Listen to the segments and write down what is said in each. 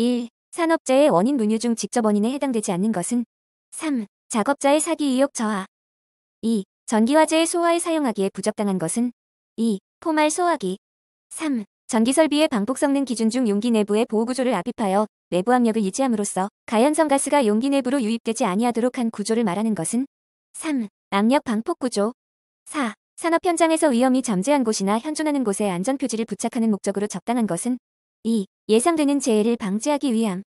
1. 산업재해 원인 분류 중 직접 원인에 해당되지 않는 것은 3. 작업자의 사기 의혹 저하 2. 전기화재의 소화에 사용하기에 부적당한 것은 2. 포말 소화기 3. 전기설비의 방폭성능 기준 중 용기 내부의 보호구조를 압입하여 내부 압력을 유지함으로써 가연성 가스가 용기 내부로 유입되지 아니하도록 한 구조를 말하는 것은 3. 압력 방폭 구조 4. 산업 현장에서 위험이 잠재한 곳이나 현존하는 곳에 안전 표지를 부착하는 목적으로 적당한 것은 2. 예상되는 재해를 방지하기 위함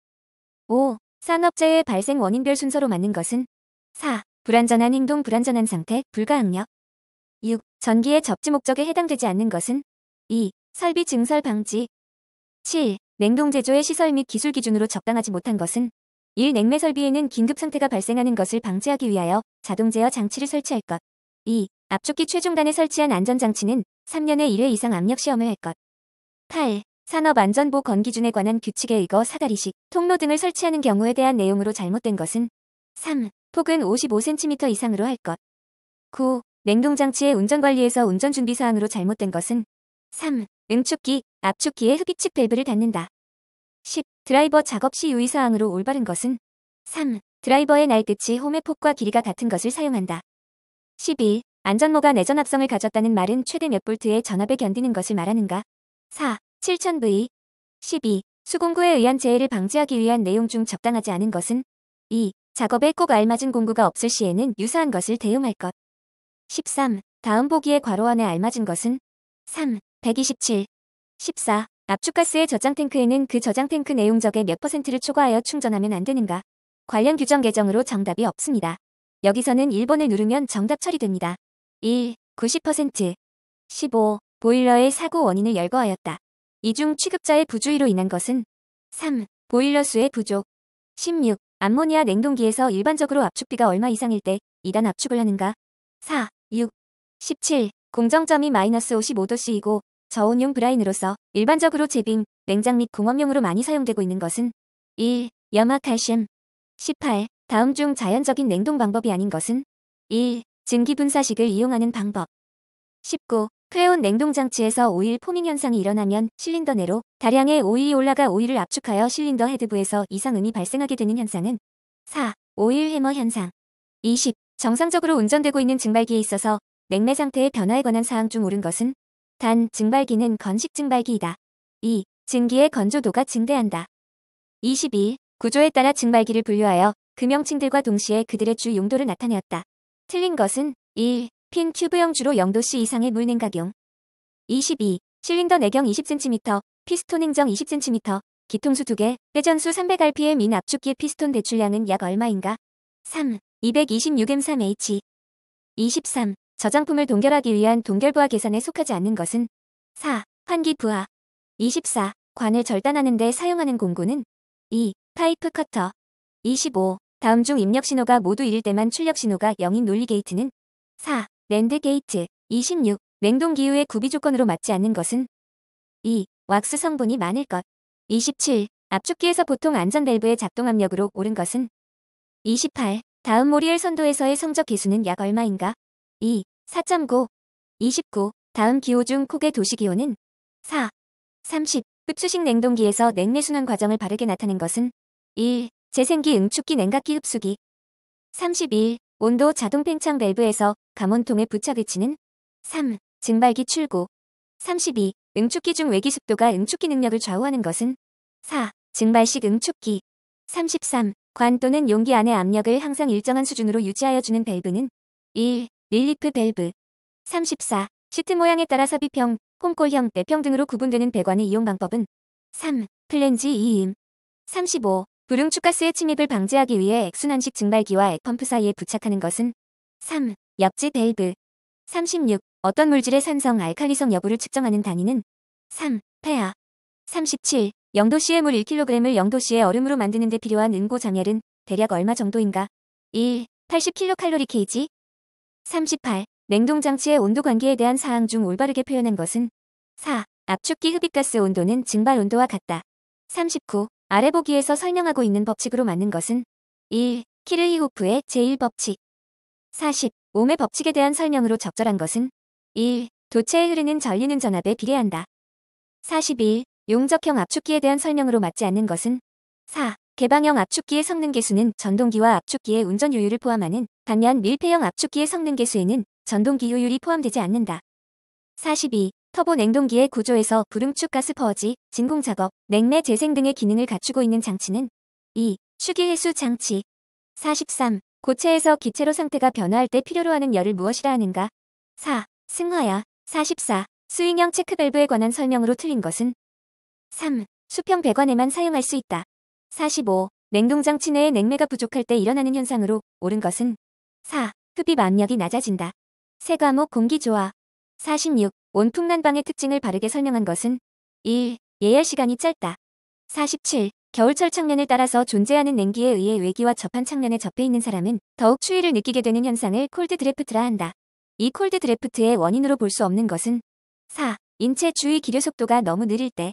5. 산업재해 발생 원인별 순서로 맞는 것은 4. 불안전한 행동 불안전한 상태 불가항력 6. 전기의 접지 목적에 해당되지 않는 것은 2. 설비 증설 방지 7. 냉동 제조의 시설 및 기술 기준으로 적당하지 못한 것은 1. 냉매 설비에는 긴급 상태가 발생하는 것을 방지하기 위하여 자동 제어 장치를 설치할 것 2. 압축기 최종단에 설치한 안전장치는 3년에 1회 이상 압력 시험을 할것 8. 산업안전보 건기준에 관한 규칙에 의거 사다리식, 통로 등을 설치하는 경우에 대한 내용으로 잘못된 것은 3. 폭은 55cm 이상으로 할 것. 9. 냉동장치의 운전관리에서 운전준비사항으로 잘못된 것은 3. 응축기, 압축기의 흡입측 밸브를 닫는다. 10. 드라이버 작업 시 유의사항으로 올바른 것은 3. 드라이버의 날끝이 홈의 폭과 길이가 같은 것을 사용한다. 11. 안전모가 내전합성을 가졌다는 말은 최대 몇 볼트의 전압에 견디는 것을 말하는가? 4. 7000V 12. 수공구에 의한 재해를 방지하기 위한 내용 중 적당하지 않은 것은 2. 작업에 꼭 알맞은 공구가 없을 시에는 유사한 것을 대용할 것 13. 다음 보기에 괄호 안에 알맞은 것은 3. 127. 14. 압축가스의 저장탱크에는 그 저장탱크 내용적의 몇 퍼센트를 초과하여 충전하면 안 되는가? 관련 규정 개정으로 정답이 없습니다. 여기서는 1번을 누르면 정답 처리됩니다. 1. 90% 15. 보일러의 사고 원인을 열거하였다. 이중 취급자의 부주의로 인한 것은 3. 보일러 수의 부족 16. 암모니아 냉동기에서 일반적으로 압축비가 얼마 이상일 때 2단 압축을 하는가 4. 6. 17. 공정점이 마이너스 55도씨이고 저온용 브라인으로서 일반적으로 제빙, 냉장 및 공업용으로 많이 사용되고 있는 것은 1. 염화칼슘 18. 다음 중 자연적인 냉동 방법이 아닌 것은 1. 증기분사식을 이용하는 방법 19. 크레온 냉동장치에서 오일 포밍 현상이 일어나면 실린더 내로 다량의 오일이 올라가 오일을 압축하여 실린더 헤드부에서 이상음이 발생하게 되는 현상은 4. 오일 해머 현상 20. 정상적으로 운전되고 있는 증발기에 있어서 냉매 상태의 변화에 관한 사항 중 옳은 것은 단 증발기는 건식 증발기이다. 2. 증기의 건조도가 증대한다. 22. 구조에 따라 증발기를 분류하여 금형층들과 동시에 그들의 주 용도를 나타내었다. 틀린 것은 1. 핀큐브형 주로 0도씨 이상의 물 냉각용 22. 실린더 내경 20cm, 피스톤 행정 20cm, 기통수 2개, 회전수 300rpm인 압축기의 피스톤 배출량은 약 얼마인가? 3. 226M3H 23. 저장품을 동결하기 위한 동결부하 계산에 속하지 않는 것은 4. 환기 부하 24. 관을 절단하는 데 사용하는 공구는 2. 파이프 커터 25. 다음 중 입력 신호가 모두 1일 때만 출력 신호가 0인 논리 게이트는 4. 랜드 게이트 26. 냉동기후의 구비 조건으로 맞지 않는 것은 2. 왁스 성분이 많을 것 27. 압축기에서 보통 안전밸브의 작동압력으로 오른 것은 28. 다음 모리엘 선도에서의 성적 개수는약 얼마인가 2. 4.9 29. 다음 기호 중 콕의 도시기호는 4. 30. 흡수식 냉동기에서 냉내순환 과정을 바르게 나타낸 것은 1. 재생기 응축기 냉각기 흡수기 31. 온도 자동 팽창 밸브에서 감온통에 부착을 치는 3. 증발기 출고 32. 응축기 중 외기 습도가 응축기 능력을 좌우하는 것은 4. 증발식 응축기 33. 관 또는 용기 안의 압력을 항상 일정한 수준으로 유지하여 주는 밸브는 1. 릴리프 밸브 34. 시트 모양에 따라 삽입형, 홈골형, 내평 등으로 구분되는 배관의 이용 방법은 3. 플랜지 2임 35. 불응축가스의 침입을 방지하기 위해 액순환식 증발기와 액펌프 사이에 부착하는 것은 3. 역지 밸브 36. 어떤 물질의 산성 알칼리성 여부를 측정하는 단위는 3. 폐하 37. 0도씨의 물 1kg을 0도씨의 얼음으로 만드는 데 필요한 응고 정열은 대략 얼마 정도인가? 1. 80kcal kg 38. 냉동장치의 온도 관계에 대한 사항 중 올바르게 표현한 것은 4. 압축기 흡입가스 온도는 증발 온도와 같다. 39. 아래 보기에서 설명하고 있는 법칙으로 맞는 것은 1. 키르히호프의 제1법칙 40. 몸의 법칙에 대한 설명으로 적절한 것은 1. 도체에 흐르는 전류는 전압에 비례한다. 41. 용적형 압축기에 대한 설명으로 맞지 않는 것은 4. 개방형 압축기의 성능계수는 전동기와 압축기의 운전요율을 포함하는 반면 밀폐형 압축기의 성능계수에는 전동기 요율이 포함되지 않는다. 42. 터보 냉동기의 구조에서 불응축 가스 퍼지, 진공 작업, 냉매 재생 등의 기능을 갖추고 있는 장치는 2. 추기 해수 장치 43. 고체에서 기체로 상태가 변화할 때 필요로 하는 열을 무엇이라 하는가 4. 승화야 44. 스윙형 체크밸브에 관한 설명으로 틀린 것은 3. 수평 배관에만 사용할 수 있다. 45. 냉동장치 내에 냉매가 부족할 때 일어나는 현상으로 옳은 것은 4. 흡입 압력이 낮아진다. 세 과목 공기 조화 46. 온풍난방의 특징을 바르게 설명한 것은 1. 예열 시간이 짧다. 47. 겨울철 창면을 따라서 존재하는 냉기에 의해 외기와 접한 창면에 접해 있는 사람은 더욱 추위를 느끼게 되는 현상을 콜드 드래프트라 한다. 이 콜드 드래프트의 원인으로 볼 수 없는 것은 4. 인체 주위 기류 속도가 너무 느릴 때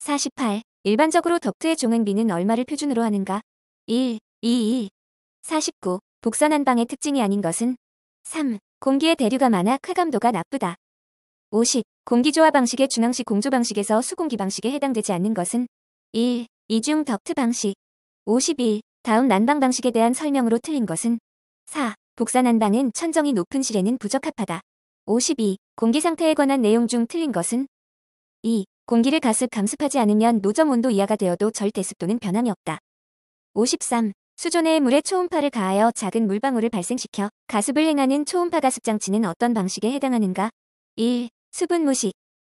48. 일반적으로 덕트의 종횡비는 얼마를 표준으로 하는가? 1. 2. 2. 49. 복선한방의 특징이 아닌 것은 3. 공기의 대류가 많아 쾌감도가 나쁘다. 50. 공기조화 방식의 중앙시 공조 방식에서 수공기 방식에 해당되지 않는 것은 1. 이중 덕트 방식 51. 다음 난방 방식에 대한 설명으로 틀린 것은 4. 복사 난방은 천정이 높은 실에는 부적합하다. 52. 공기 상태에 관한 내용 중 틀린 것은 2. 공기를 가습 감습하지 않으면 노점 온도 이하가 되어도 절대습도는 변함이 없다. 53. 수존에 물에 초음파를 가하여 작은 물방울을 발생시켜 가습을 행하는 초음파 가습장치는 어떤 방식에 해당하는가? 1. 수분 무식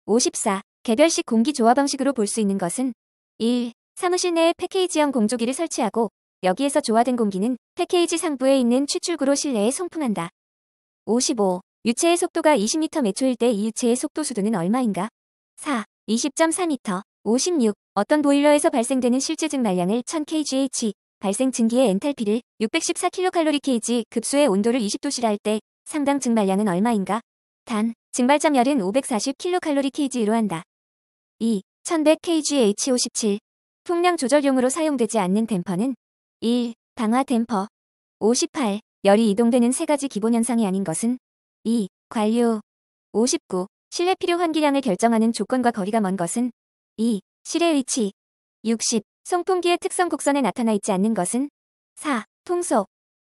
54. 개별식 공기 조화 방식으로 볼 수 있는 것은 1. 사무실 내에 패케이지형 공조기를 설치하고 여기에서 조화된 공기는 패케이지 상부에 있는 추출구로 실내에 송풍한다. 55. 유체의 속도가 20m 매초일 때 이 유체의 속도 수도는 얼마인가? 4. 20.4m 56. 어떤 보일러에서 발생되는 실제 증발량을 1000kgh 발생 증기의 엔탈피를 614kcal/kg 급수의 온도를 20도씨라 할 때 상당 증발량은 얼마인가? 단, 증발점 열은 540kcal/kg로 한다. 2. 1100kgH57 풍량 조절용으로 사용되지 않는 댐퍼는 1. 방화 댐퍼 58. 열이 이동되는 세 가지 기본 현상이 아닌 것은 2. 관료 59. 실내 필요 환기량을 결정하는 조건과 거리가 먼 것은 2. 실외 위치 60. 송풍기의 특성 곡선에 나타나 있지 않는 것은 4. 통속